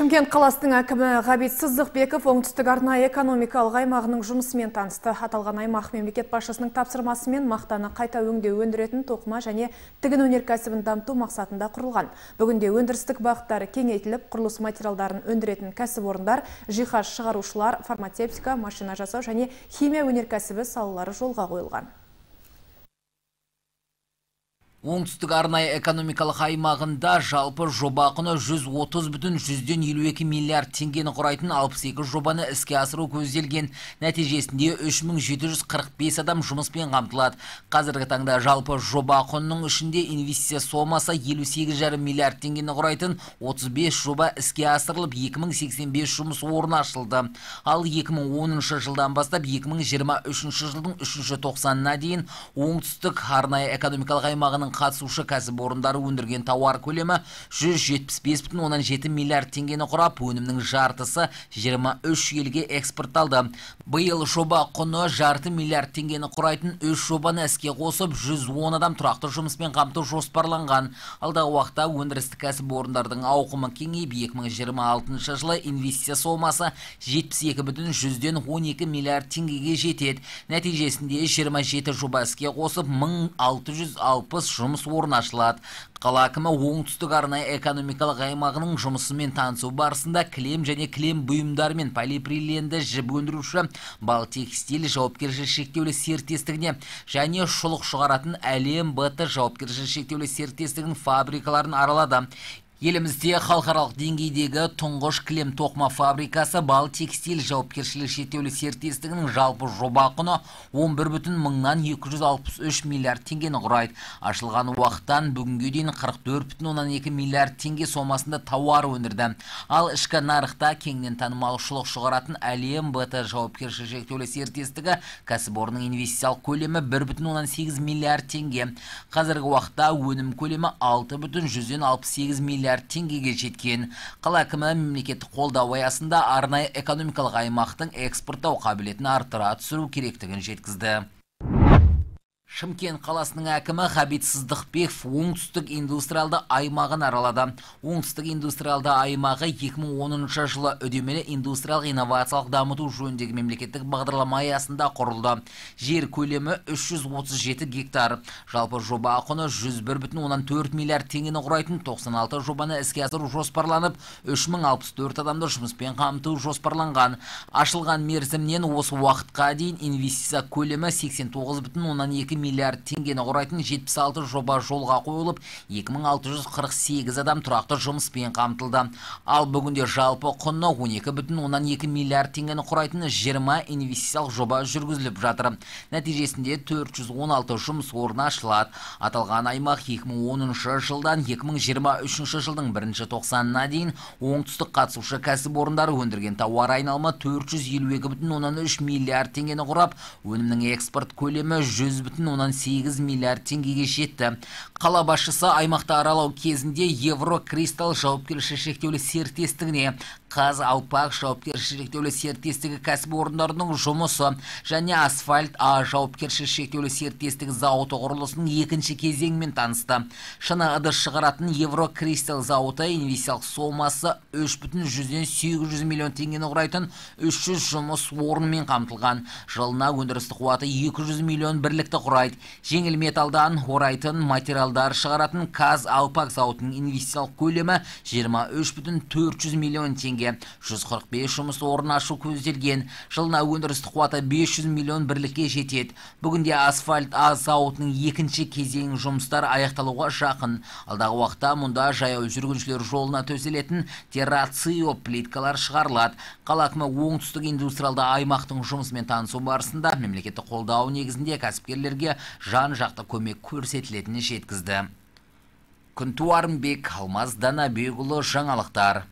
Шымкент қаласының әкімі Ғабит Сыздықбеков оңтүстік арнайы экономикалық аймағының жұмысымен танысты. Аталған аймақ мемлекет басшысының тапсырмасымен мақтаны қайта өңдеу өндіретін тоқыма және тігін өнеркәсібін дамыту мақсатында құрылған. Бүгінде өндірістік бағыттары кеңейтіліп, құрылыс материалдарын өндіретін кәсіпорындар, жиһаз шығарушылар, фармацевтика, машина жасау және химия өнеркәсібі салалары жолға қойылған оңтүстік арнайы экономикалық аймағында жалпы жоба құны 130 бүтін жүзден елу миллиард теңгені құрайтын 62 жобаны іске асыру көзделген нәтижесінде 3745 адам жұмыспен қамтылады қазіргі таңда жалпы жоба құнының ішінде инвестиция сомасы 58,5 миллиард теңгені құрайтын 35 жоба іске асырылып 2085 жұмыс орны ашылды ал 2010 жылдан бастап 2023 жылдың 3 тоқсанына дейін оңтүстік арнайы экономикалық аймағының қатысушы қатысушы кәсіпорындары өндірген тауар көлемі 175,7 миллиард теңгені құрап өнімнің жартысы 23 елге экспортталды биыл жоба құны жарты миллиард теңгені құрайтын үш жобаны іске қосып 110 адам тұрақты жұмыспен қамту жоспарланған алдағы уақытта өндірістік кәсіпорындардың ауқымы кеңейіп 2026 жылы инвестиция сомасы 72 бүтін жүзден 12 миллиард теңгеге жетеді нәтижесінде 27 жоба іске қосып 1660 жұмыс орын ашылады қала әкімі оңтүстік арнайы экономикалық аймағының жұмысымен танысу барысында кілем және кілем бұйымдары мен полиприленді жіп өндіруші балтекстиль жауапкершілігі шектеулі серіктестігіне және шұлық шығаратын әлем бт жауапкершілігі шектеулі серіктестігінің фабрикаларын аралады Елімізде халықаралық деңгейдегі тұңғыш кілем тоқма фабрикасы бал текстиль жауапкершілік шектеулі серіктестігінің жалпы жоба құны 11 бүтін мыңнан 263 миллиард теңгені құрайды. Ашылған уақыттан бүгінге дейін 44 бүтін оннан миллиард теңге сомасында тауар өндірді. Ал ішкі нарықта кеңінен танымалшылық шығаратын әлем БТ жауапкершілік шектеулі серіктестігі кәсіпорынның инвестициялық көлемі 1 бүтін оннан миллиард теңге. Қазіргі уақытта өнім көлемі 6 бүтін 168 миллиард миллиард теңгеге жеткен қала әкімі мемлекеттік қолдау аясында арнайы экономикалық аймақтың экспорттау қабілетін арттыра түсіру керектігін жеткізді Шымкент қаласының әкімі Хабит Сыздықбеков оңтүстік индустриалды аймағын аралады. Оңтүстік индустриалды аймағы 2010 жылы үдемелі индустриялық инновациялық дамыту жөніндегі мемлекеттік бағдарлама аясында құрылды. Жер көлемі 337 гектар. Жалпы жоба құны 101,4 миллиард теңгені құрайтын 96 жобаны іске асыру жоспарланып, 3064 адамды жұмыспен қамту жоспарланған. Ашылған мерзімнен осы уақытқа дейін инвестиция көлемі 89,2 миллиард тенгені құрайтын 76 жоба жолға қойылып 2648 адам тұрақты жұмыспен қамтылды ал бүгінде жалпы онан 12,2 миллиард тенгені құрайтын 20 инвестициялық жоба жүргізіліп жатыр нәтижесінде 416 жұмыс орны ашылады аталған аймақ 2010 жылдан 2023 жылдың бірінші тоқсанына дейін оңтүстік қатысушы орындары өндірген тауар айналымы 452,3 миллиард теңгені құрап өнімнің экспорт көлемі 100 бүтін оннан сегіз миллиард теңгеге жетті қала басшысы аймақты аралау кезінде евро кристалл жауапкершілігі шектеулі серіктестігіне қаз алпақ жауапкершілігі шектеулі серіктестігі кәсіпорындарының жұмысы және асфальт а жауапкершілігі шектеулі серіктестігі зауыты құрылысының екінші кезеңімен танысты шыны ыдыс шығаратын евро кристалл зауыты инвестициялық сомасы үш бүтін жүзден сегіз жүз миллион теңгені құрайтын 300 жұмыс орнымен қамтылған жылына өндірістік қуаты 200 миллион бірлікті құрайды құрайды жеңіл металдан орайтын материалдар шығаратын қаз алпак зауытының инвестициялық көлемі бүтін 400 миллион теңге 145 жұмыс орын ашу көзделген жылына өндірістік қуаты 500 миллион бірлікке жетеді бүгінде асфальт аз зауытының екінші кезең жұмыстар аяқталуға жақын алдағы уақытта мұнда жаяу жүргіншілер жолына төселетін террацио плиткалар шығарылады қала әкімі оңтүстік индустриалды аймақтың жұмысымен танысу барысында мемлекеттік қолдау негізінде кәсіпкерлерге жан жақты көмек көрсетілетінін жеткізді күнту арымбек алмаз данабекұлы жаңалықтар